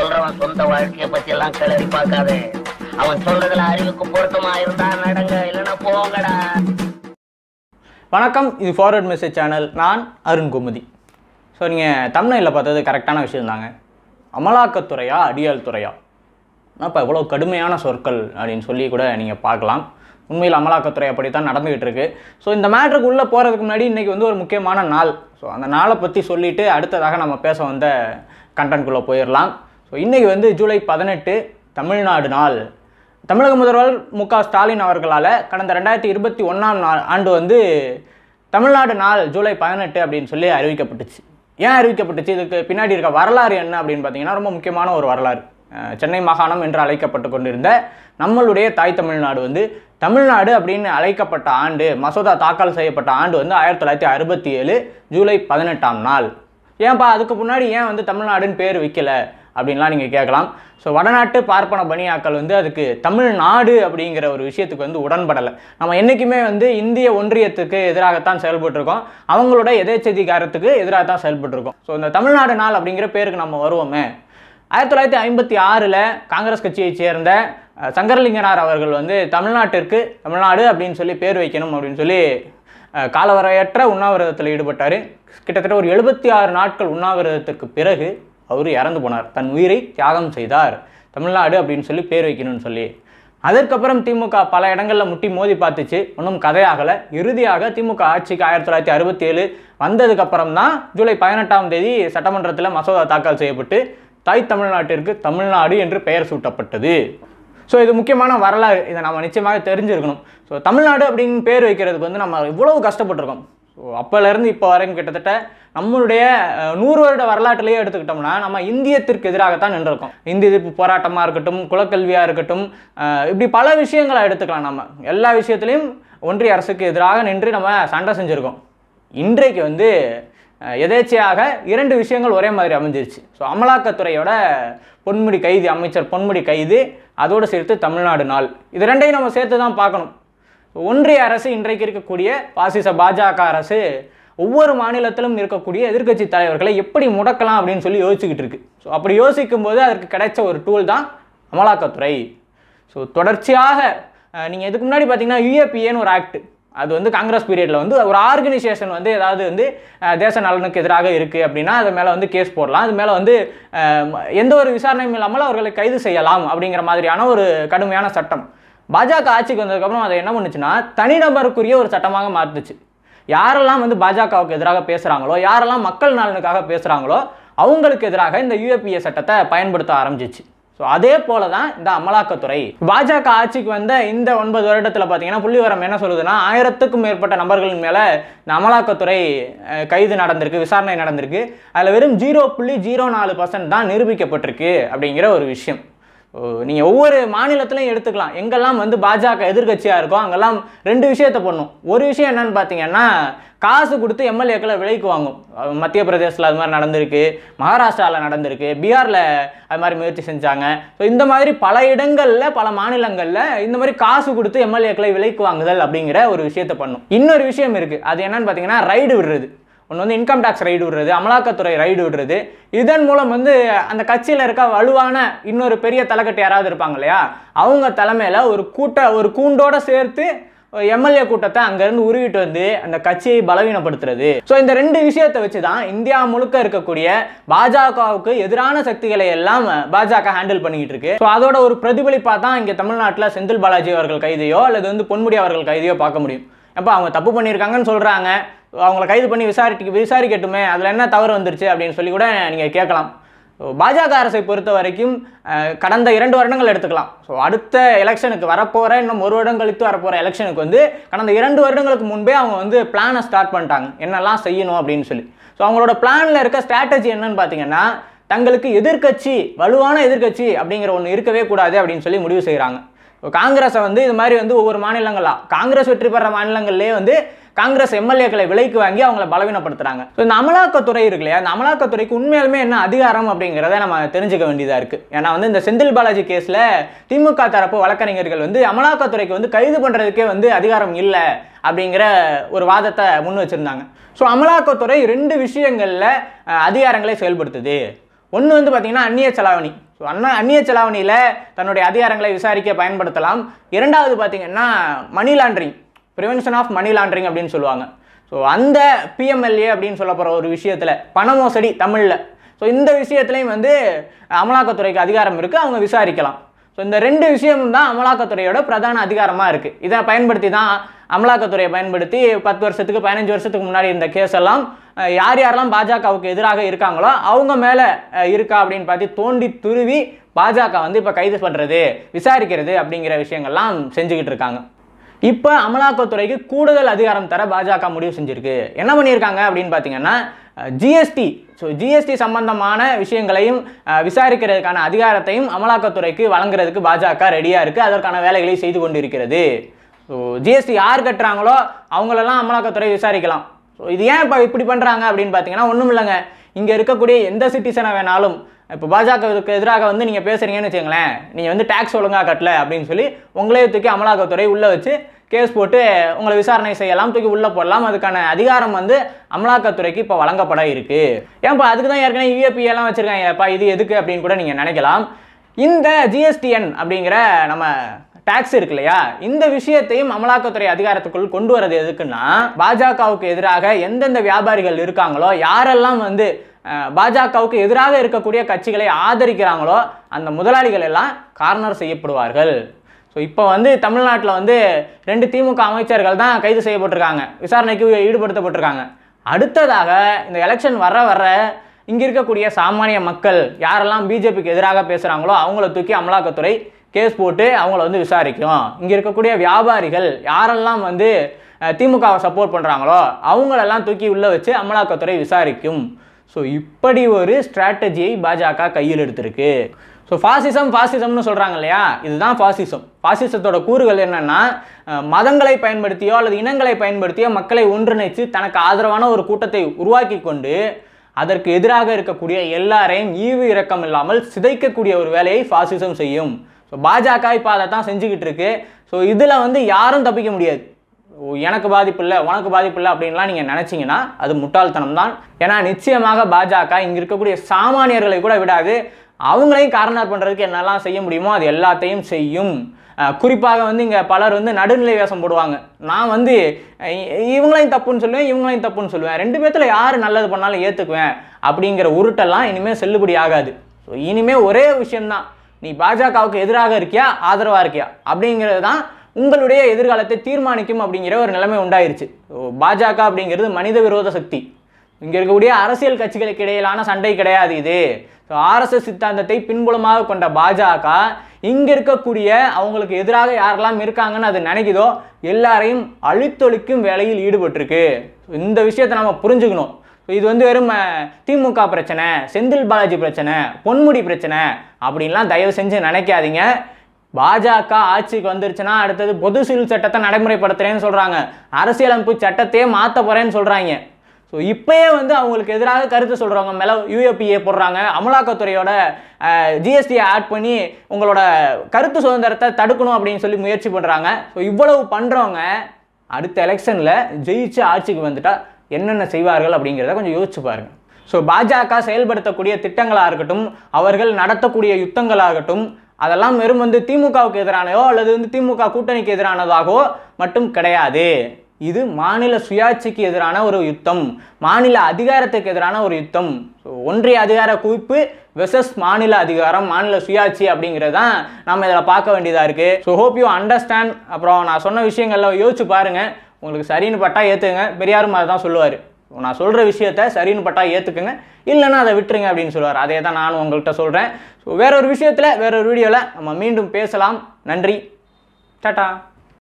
சொல்றவன் சொந்த வாழ்க்கையை பத்தி எல்லாம் கிளறி அவன் சொல்றதுல அறிவுக்கு பொருத்தமா இருந்தா நடங்க இல்லைன்னா போங்கடா வணக்கம் இது ஃபார்வர்ட் மெசேஜ் சேனல் நான் அருண்குமதி ஸோ நீங்கள் தமிழில் பார்த்தது கரெக்டான விஷயம் தாங்க அமலாக்கத்துறையா அடியால் துறையா இப்போ எவ்வளோ கடுமையான சொற்கள் அப்படின்னு சொல்லி கூட நீங்கள் பார்க்கலாம் உண்மையில் அமலாக்கத்துறை அப்படி தான் நடந்துகிட்டு இருக்கு ஸோ இந்த மேட்ருக்கு உள்ளே போகிறதுக்கு முன்னாடி இன்றைக்கி வந்து ஒரு முக்கியமான நாள் ஸோ அந்த நாளை பற்றி சொல்லிவிட்டு அடுத்ததாக நம்ம பேச வந்த கண்டென்ட்குள்ளே போயிடலாம் ஸோ இன்றைக்கி வந்து ஜூலை பதினெட்டு தமிழ்நாடு நாள் தமிழக முதல்வர் மு க ஸ்டாலின் அவர்களால் கடந்த ரெண்டாயிரத்தி இருபத்தி ஒன்றாம் நாள் ஆண்டு வந்து தமிழ்நாடு நாள் ஜூலை பதினெட்டு அப்படின்னு சொல்லி அறிவிக்கப்பட்டுச்சு ஏன் அறிவிக்கப்பட்டுச்சு இதுக்கு பின்னாடி இருக்க வரலாறு என்ன அப்படின்னு பார்த்தீங்கன்னா ரொம்ப முக்கியமான ஒரு வரலாறு சென்னை மாகாணம் என்று அழைக்கப்பட்டு கொண்டிருந்த நம்மளுடைய தாய் தமிழ்நாடு வந்து தமிழ்நாடு அப்படின்னு அழைக்கப்பட்ட ஆண்டு மசோதா தாக்கல் செய்யப்பட்ட ஆண்டு வந்து ஆயிரத்தி தொள்ளாயிரத்தி அறுபத்தி ஏழு ஜூலை பதினெட்டாம் நாள் ஏன்பா அதுக்கு முன்னாடி ஏன் வந்து தமிழ்நாடுன்னு பேர் விற்கலை அப்படின்லாம் நீங்கள் கேட்கலாம் ஸோ வடநாட்டு பார்ப்பன பணியாக்கள் வந்து அதுக்கு தமிழ்நாடு அப்படிங்கிற ஒரு விஷயத்துக்கு வந்து உடன்படலை நம்ம என்றைக்குமே வந்து இந்திய ஒன்றியத்துக்கு எதிராகத்தான் செயல்பட்டுருக்கோம் அவங்களோட எதேச்சதிகாரத்துக்கு எதிராக தான் செயல்பட்டுருக்கோம் ஸோ இந்த தமிழ்நாடு நாள் அப்படிங்கிற பேருக்கு நம்ம வருவோமே ஆயிரத்தி தொள்ளாயிரத்தி ஐம்பத்தி ஆறில் காங்கிரஸ் கட்சியை சேர்ந்த சங்கரலிங்கனார் அவர்கள் வந்து தமிழ்நாட்டிற்கு தமிழ்நாடு அப்படின்னு சொல்லி பேர் வைக்கணும் அப்படின்னு சொல்லி காலவரையற்ற உண்ணாவிரதத்தில் ஈடுபட்டார் கிட்டத்தட்ட ஒரு எழுபத்தி ஆறு நாட்கள் உண்ணாவிரதத்திற்கு பிறகு அவர் இறந்து போனார் தன் உயிரை தியாகம் செய்தார் தமிழ்நாடு அப்படின்னு சொல்லி பேர் வைக்கணும்னு சொல்லி அதற்கப்புறம் திமுக பல இடங்களில் முட்டி மோதி பார்த்துச்சு ஒன்றும் கதையாகலை இறுதியாக திமுக ஆட்சிக்கு ஆயிரத்தி தொள்ளாயிரத்தி அறுபத்தி ஏழு வந்ததுக்கப்புறம் தான் ஜூலை பதினெட்டாம் தேதி சட்டமன்றத்தில் மசோதா தாக்கல் செய்யப்பட்டு தாய் தமிழ்நாட்டிற்கு தமிழ்நாடு என்று பெயர் சூட்டப்பட்டது ஸோ இது முக்கியமான வரலாறு இதை நம்ம நிச்சயமாக தெரிஞ்சிருக்கணும் ஸோ தமிழ்நாடு அப்படின்னு பேர் வைக்கிறதுக்கு வந்து நம்ம இவ்வளவு கஷ்டப்பட்டிருக்கோம் ஸோ அப்போலேருந்து இப்போ வரைக்கும் கிட்டத்தட்ட நம்மளுடைய நூறு வருட வரலாற்றிலேயே எடுத்துக்கிட்டோம்னா நம்ம இந்தியத்திற்கு எதிராகத்தான் நின்றிருக்கோம் இந்திய எதிர்ப்பு போராட்டமாக இருக்கட்டும் குலக்கல்வியாக இருக்கட்டும் இப்படி பல விஷயங்களை எடுத்துக்கலாம் நம்ம எல்லா விஷயத்துலையும் ஒன்றிய அரசுக்கு எதிராக நின்று நம்ம சண்டை செஞ்சுருக்கோம் இன்றைக்கு வந்து எதேச்சையாக இரண்டு விஷயங்கள் ஒரே மாதிரி அமைஞ்சிருச்சு ஸோ அமலாக்கத்துறையோட பொன்முடி கைது அமைச்சர் பொன்முடி கைது அதோடு சேர்த்து தமிழ்நாடு நாள் இது ரெண்டையும் நம்ம சேர்த்து தான் பார்க்கணும் ஒன்றிய அரசு இன்றைக்கு இருக்கக்கூடிய பாசிச பாஜக அரசு ஒவ்வொரு மாநிலத்திலும் இருக்கக்கூடிய எதிர்கட்சி தலைவர்களை எப்படி முடக்கலாம் அப்படின்னு சொல்லி யோசிச்சுக்கிட்டு இருக்கு ஸோ அப்படி யோசிக்கும் போது அதற்கு கிடைச்ச ஒரு டூல் தான் அமலாக்கத்துறை ஸோ தொடர்ச்சியாக நீங்கள் இதுக்கு முன்னாடி பார்த்தீங்கன்னா யூஏபிஏன்னு ஒரு ஆக்ட் அது வந்து காங்கிரஸ் பீரியடில் வந்து ஒரு ஆர்கனைசேஷன் வந்து ஏதாவது வந்து தேச நலனுக்கு எதிராக இருக்குது அப்படின்னா அது மேலே வந்து கேஸ் போடலாம் அது மேலே வந்து எந்த ஒரு விசாரணையும் இல்லாமல் அவர்களை கைது செய்யலாம் அப்படிங்கிற மாதிரியான ஒரு கடுமையான சட்டம் பாஜக ஆட்சிக்கு வந்ததுக்கப்புறம் அதை என்ன பண்ணுச்சுன்னா தனிநபருக்குரிய ஒரு சட்டமாக மாறுச்சு யாரெல்லாம் வந்து பாஜகவுக்கு எதிராக பேசுகிறாங்களோ யாரெல்லாம் மக்கள் நலனுக்காக பேசுகிறாங்களோ அவங்களுக்கு எதிராக இந்த யூஏபிஏ சட்டத்தை பயன்படுத்த ஆரம்பிச்சிச்சு ஸோ அதே போல தான் இந்த அமலாக்கத்துறை பாஜக ஆட்சிக்கு வந்த இந்த ஒன்பது வருடத்தில் பார்த்தீங்கன்னா புள்ளிவரம் என்ன சொல்லுதுன்னா ஆயிரத்துக்கும் மேற்பட்ட நபர்களின் மேலே இந்த அமலாக்கத்துறை கைது நடந்திருக்கு விசாரணை நடந்திருக்கு அதில் வெறும் ஜீரோ புள்ளி ஜீரோ நாலு பர்சன்ட் தான் நிரூபிக்கப்பட்டிருக்கு அப்படிங்கிற ஒரு விஷயம் நீங்கள் ஒவ்வொரு மாநிலத்திலையும் எடுத்துக்கலாம் எங்கெல்லாம் வந்து பாஜக எதிர்கட்சியாக இருக்கோ அங்கெல்லாம் ரெண்டு விஷயத்த பண்ணும் ஒரு விஷயம் என்னன்னு பார்த்தீங்கன்னா காசு கொடுத்து எம்எல்ஏக்களை விலைக்கு வாங்கும் மத்திய பிரதேசத்தில் அது மாதிரி நடந்திருக்கு மகாராஷ்டிராவில் நடந்திருக்கு பீகாரில் அது மாதிரி முயற்சி செஞ்சாங்க ஸோ இந்த மாதிரி பல இடங்களில் பல மாநிலங்களில் இந்த மாதிரி காசு கொடுத்து எம்எல்ஏக்களை விலைக்கு வாங்குதல் அப்படிங்கிற ஒரு விஷயத்த பண்ணும் இன்னொரு விஷயம் இருக்குது அது என்னன்னு பார்த்தீங்கன்னா ரைடு விடுறது ஒன்று வந்து இன்கம் டேக்ஸ் ரைடு விடுறது அமலாக்கத்துறை ரைடு விடுறது இதன் மூலம் வந்து அந்த கட்சியில் இருக்க வலுவான இன்னொரு பெரிய தலைக்கட்டு யாராவது இருப்பாங்க இல்லையா அவங்க தலைமையில் ஒரு கூட்ட ஒரு கூண்டோட சேர்த்து எம்எல்ஏ கூட்டத்தை அங்கேருந்து உருவிட்டு வந்து அந்த கட்சியை பலவீனப்படுத்துறது ஸோ இந்த ரெண்டு விஷயத்தை வச்சு தான் இந்தியா முழுக்க இருக்கக்கூடிய பாஜகவுக்கு எதிரான சக்திகளை எல்லாம் பாஜக ஹேண்டில் பண்ணிக்கிட்டு இருக்கு ஸோ அதோட ஒரு பிரதிபலிப்பாக தான் இங்கே தமிழ்நாட்டில் செந்தில் பாலாஜி அவர்கள் கைதையோ அல்லது வந்து பொன்முடி அவர்கள் கைதையோ பார்க்க முடியும் அப்போ அவங்க தப்பு பண்ணியிருக்காங்கன்னு சொல்கிறாங்க அவங்கள கைது பண்ணி விசாரிட்டு விசாரிக்கட்டுமே அதில் என்ன தவறு வந்துருச்சு அப்படின்னு சொல்லி கூட நீங்கள் கேட்கலாம் பாஜக அரசை பொறுத்த வரைக்கும் கடந்த இரண்டு வருடங்கள் எடுத்துக்கலாம் ஸோ அடுத்த எலெக்ஷனுக்கு வரப்போகிற இன்னும் ஒரு வருடம் கழித்து வரப்போகிற எலெக்ஷனுக்கு வந்து கடந்த இரண்டு வருடங்களுக்கு முன்பே அவங்க வந்து பிளானை ஸ்டார்ட் பண்ணிட்டாங்க என்னெல்லாம் செய்யணும் அப்படின்னு சொல்லி ஸோ அவங்களோட பிளானில் இருக்க ஸ்ட்ராட்டஜி என்னன்னு பார்த்தீங்கன்னா தங்களுக்கு எதிர்கட்சி வலுவான எதிர்கட்சி அப்படிங்கிற ஒன்று இருக்கவே கூடாது அப்படின்னு சொல்லி முடிவு செய்கிறாங்க காங்கிரஸை வந்து இது மாதிரி வந்து ஒவ்வொரு மாநிலங்களாக காங்கிரஸ் வெற்றி பெற மாநிலங்கள்லேயே வந்து காங்கிரஸ் எம்எல்ஏக்களை விலைக்கு வாங்கி அவங்களை பலவீனப்படுத்துறாங்க ஸோ இந்த அமலாக்கத்துறை இருக்கு இல்லையா அந்த அமலாக்கத்துறைக்கு உண்மையிலுமே என்ன அதிகாரம் அப்படிங்கிறத நம்ம தெரிஞ்சுக்க வேண்டியதாக இருக்குது ஏன்னா வந்து இந்த செந்தில் பாலாஜி கேஸில் திமுக தரப்பு வழக்கறிஞர்கள் வந்து அமலாக்கத்துறைக்கு வந்து கைது பண்ணுறதுக்கே வந்து அதிகாரம் இல்லை அப்படிங்கிற ஒரு வாதத்தை முன் வச்சிருந்தாங்க ஸோ அமலாக்கத்துறை ரெண்டு விஷயங்களில் அதிகாரங்களை செயல்படுத்துது ஒன்று வந்து பார்த்தீங்கன்னா அந்நிய செலாவணி ஸோ அண்ணா அந்நிய செலாவணியில் தன்னுடைய அதிகாரங்களை விசாரிக்க பயன்படுத்தலாம் இரண்டாவது பார்த்திங்கன்னா money laundering prevention of money laundering அப்படின்னு சொல்லுவாங்க ஸோ அந்த பிஎம்எல்ஏ அப்படின்னு சொல்ல போகிற ஒரு விஷயத்தில் பண மோசடி தமிழில் ஸோ இந்த விஷயத்துலையும் வந்து அமலாக்கத்துறைக்கு அதிகாரம் இருக்குது அவங்க விசாரிக்கலாம் ஸோ இந்த ரெண்டு விஷயம் தான் அமலாக்கத்துறையோட பிரதான அதிகாரமாக இருக்குது இதை பயன்படுத்தி தான் அமலாக்கத்துறையை பயன்படுத்தி பத்து வருஷத்துக்கு பதினஞ்சு வருஷத்துக்கு முன்னாடி இருந்த கேஸ் எல்லாம் யார் யாரெல்லாம் பாஜகவுக்கு எதிராக இருக்காங்களோ அவங்க மேலே இருக்கா அப்படின்னு பார்த்து தோண்டி துருவி பாஜக வந்து இப்போ கைது பண்ணுறது விசாரிக்கிறது அப்படிங்கிற விஷயங்கள்லாம் செஞ்சுக்கிட்டு இருக்காங்க இப்போ அமலாக்கத்துறைக்கு கூடுதல் அதிகாரம் தர பாஜக முடிவு செஞ்சுருக்கு என்ன பண்ணியிருக்காங்க அப்படின்னு பார்த்தீங்கன்னா ஜிஎஸ்டி ஸோ ஜிஎஸ்டி சம்பந்தமான விஷயங்களையும் விசாரிக்கிறதுக்கான அதிகாரத்தையும் அமலாக்கத்துறைக்கு வழங்குறதுக்கு பாஜக ரெடியாக இருக்குது அதற்கான வேலைகளை செய்து கொண்டிருக்கிறது ஸோ ஜிஎஸ்டி யார் கட்டுறாங்களோ அவங்களெல்லாம் அமலாக்கத்துறை விசாரிக்கலாம் ஸோ இது ஏன் இப்போ இப்படி பண்ணுறாங்க அப்படின்னு பார்த்தீங்கன்னா ஒன்றும் இல்லைங்க இங்கே இருக்கக்கூடிய எந்த சிட்டிசனை வேணாலும் இப்போ பாஜகவுக்கு எதிராக வந்து நீங்கள் பேசுகிறீங்கன்னு வச்சுங்களேன் நீங்கள் வந்து டேக்ஸ் ஒழுங்காக கட்டலை அப்படின்னு சொல்லி உங்களே தூக்கி அமலாக்கத்துறை உள்ளே வச்சு கேஸ் போட்டு உங்களை விசாரணை செய்யலாம் தூக்கி உள்ளே போடலாம் அதுக்கான அதிகாரம் வந்து அமலாக்கத்துறைக்கு இப்போ வழங்கப்பட இருக்குது ஏன்ப்பா அதுக்கு தான் ஏற்கனவே e எல்லாம் வச்சுருக்காங்கப்பா இது எதுக்கு அப்படின்னு கூட நீங்கள் நினைக்கலாம் இந்த ஜிஎஸ்டிஎன் அப்படிங்கிற நம்ம டாக்ஸ் இருக்கு இல்லையா இந்த விஷயத்தையும் அமலாக்கத்துறை அதிகாரத்துக்குள் கொண்டு வரது எதுக்குன்னா பாஜகவுக்கு எதிராக எந்தெந்த வியாபாரிகள் இருக்காங்களோ யாரெல்லாம் வந்து பாஜகவுக்கு எதிராக இருக்கக்கூடிய கட்சிகளை ஆதரிக்கிறாங்களோ அந்த முதலாளிகள் எல்லாம் கார்னர் செய்யப்படுவார்கள் ஸோ இப்போ வந்து தமிழ்நாட்டில் வந்து ரெண்டு திமுக அமைச்சர்கள் தான் கைது செய்யப்பட்டிருக்காங்க விசாரணைக்கு ஈடுபடுத்தப்பட்டிருக்காங்க அடுத்ததாக இந்த எலெக்ஷன் வர வர இங்கே இருக்கக்கூடிய சாமானிய மக்கள் யாரெல்லாம் பிஜேபிக்கு எதிராக பேசுகிறாங்களோ அவங்கள தூக்கி அமலாக்கத்துறை கேஸ் போட்டு அவங்கள வந்து விசாரிக்கும் இங்கே இருக்கக்கூடிய வியாபாரிகள் யாரெல்லாம் வந்து திமுகவை சப்போர்ட் பண்ணுறாங்களோ அவங்களெல்லாம் தூக்கி உள்ளே வச்சு அமலாக்கத்துறை விசாரிக்கும் ஸோ இப்படி ஒரு ஸ்ட்ராட்டஜியை பாஜக கையில் எடுத்திருக்கு ஸோ ஃபாசிசம் ஃபாசிசம்னு சொல்கிறாங்க இல்லையா இதுதான் ஃபாசிசம் ஃபாசிசத்தோட கூறுகள் என்னென்னா மதங்களை பயன்படுத்தியோ அல்லது இனங்களை பயன்படுத்தியோ மக்களை ஒன்றிணைத்து தனக்கு ஆதரவான ஒரு கூட்டத்தை உருவாக்கி கொண்டு அதற்கு எதிராக இருக்கக்கூடிய எல்லாரையும் ஈவு இரக்கம் இல்லாமல் சிதைக்கக்கூடிய ஒரு வேலையை ஃபாசிசம் செய்யும் ஸோ பாஜக இப்போ அதை தான் செஞ்சுக்கிட்டு இருக்கு ஸோ இதில் வந்து யாரும் தப்பிக்க முடியாது எனக்கு பாதிப்பு இல்லை உனக்கு பாதிப்பு இல்லை அப்படின்லாம் நீங்கள் நினச்சிங்கன்னா அது முட்டாள்தனம் தான் ஏன்னா நிச்சயமாக பாஜக இங்கே இருக்கக்கூடிய சாமானியர்களை கூட விடாது அவங்களையும் காரணம் பண்ணுறதுக்கு என்னெல்லாம் செய்ய முடியுமோ அது எல்லாத்தையும் செய்யும் குறிப்பாக வந்து இங்கே பலர் வந்து நடுநிலை வேஷம் போடுவாங்க நான் வந்து இவங்களையும் தப்புன்னு சொல்லுவேன் இவங்களையும் தப்புன்னு சொல்லுவேன் ரெண்டு பேர்த்தில் யார் நல்லது பண்ணாலும் ஏற்றுக்குவேன் அப்படிங்கிற உருட்டெல்லாம் இனிமேல் செல்லுபடி ஆகாது ஸோ இனிமேல் ஒரே விஷயம்தான் நீ பாஜகவுக்கு எதிராக இருக்கியா ஆதரவாக இருக்கியா அப்படிங்கிறது தான் உங்களுடைய எதிர்காலத்தை தீர்மானிக்கும் அப்படிங்கிற ஒரு நிலைமை உண்டாயிருச்சு பாஜக அப்படிங்கிறது மனித விரோத சக்தி இங்கே இருக்கக்கூடிய அரசியல் கட்சிகளுக்கு இடையிலான சண்டை கிடையாது இது ஸோ ஆர்எஸ்எஸ் சித்தாந்தத்தை பின்புலமாக கொண்ட பாஜக இங்கே இருக்கக்கூடிய அவங்களுக்கு எதிராக யாரெல்லாம் இருக்காங்கன்னு அது நினைக்குதோ எல்லாரையும் அழித்தொழிக்கும் வேலையில் ஈடுபட்டிருக்கு இந்த விஷயத்தை நம்ம புரிஞ்சுக்கணும் இது வந்து வெறும் திமுக பிரச்சனை செந்தில் பாலாஜி பிரச்சனை பொன்முடி பிரச்சனை அப்படின்லாம் தயவு செஞ்சு நினைக்காதீங்க பாஜக ஆட்சிக்கு வந்துருச்சுன்னா அடுத்தது பொது சிவில் சட்டத்தை நடைமுறைப்படுத்துறேன்னு சொல்கிறாங்க அரசியலமைப்பு சட்டத்தையே மாற்ற போகிறேன்னு சொல்கிறாங்க ஸோ இப்போயே வந்து அவங்களுக்கு எதிராக கருத்து சொல்கிறவங்க மேலே யூஏபிஏ போடுறாங்க அமலாக்கத்துறையோட ஜிஎஸ்டியை ஆட் பண்ணி உங்களோட கருத்து சுதந்திரத்தை தடுக்கணும் அப்படின்னு சொல்லி முயற்சி பண்ணுறாங்க ஸோ இவ்வளவு பண்ணுறவங்க அடுத்த எலெக்ஷனில் ஜெயிச்சு ஆட்சிக்கு வந்துட்டால் என்னென்ன செய்வார்கள் அப்படிங்கிறத கொஞ்சம் யோசிச்சு பாருங்கள் ஸோ பாஜக செயல்படுத்தக்கூடிய திட்டங்களாக இருக்கட்டும் அவர்கள் நடத்தக்கூடிய யுத்தங்களாகட்டும் அதெல்லாம் வெறும் வந்து திமுகவுக்கு எதிரானதோ அல்லது வந்து திமுக கூட்டணிக்கு எதிரானதாகவோ மட்டும் கிடையாது இது மாநில சுயாட்சிக்கு எதிரான ஒரு யுத்தம் மாநில அதிகாரத்துக்கு எதிரான ஒரு யுத்தம் ஒன்றிய அதிகார குவிப்பு வெர்சஸ் மாநில அதிகாரம் மாநில சுயாட்சி அப்படிங்கிறது தான் நம்ம இதில் பார்க்க வேண்டியதாக இருக்குது ஸோ ஹோப் யூ அண்டர்ஸ்டாண்ட் அப்புறம் நான் சொன்ன விஷயங்கள்லாம் யோசிச்சு பாருங்கள் உங்களுக்கு சரின்னு பட்டா ஏற்றுங்க பெரியாரும் அதை தான் சொல்லுவார் நான் சொல்கிற விஷயத்த சரின்னு பட்டா ஏற்றுக்குங்க இல்லைன்னா அதை விட்டுருங்க அப்படின்னு சொல்லுவார் அதே தான் நானும் உங்கள்கிட்ட சொல்கிறேன் ஸோ வேறொரு விஷயத்தில் வேறொரு வீடியோவில் நம்ம மீண்டும் பேசலாம் நன்றி டாட்டா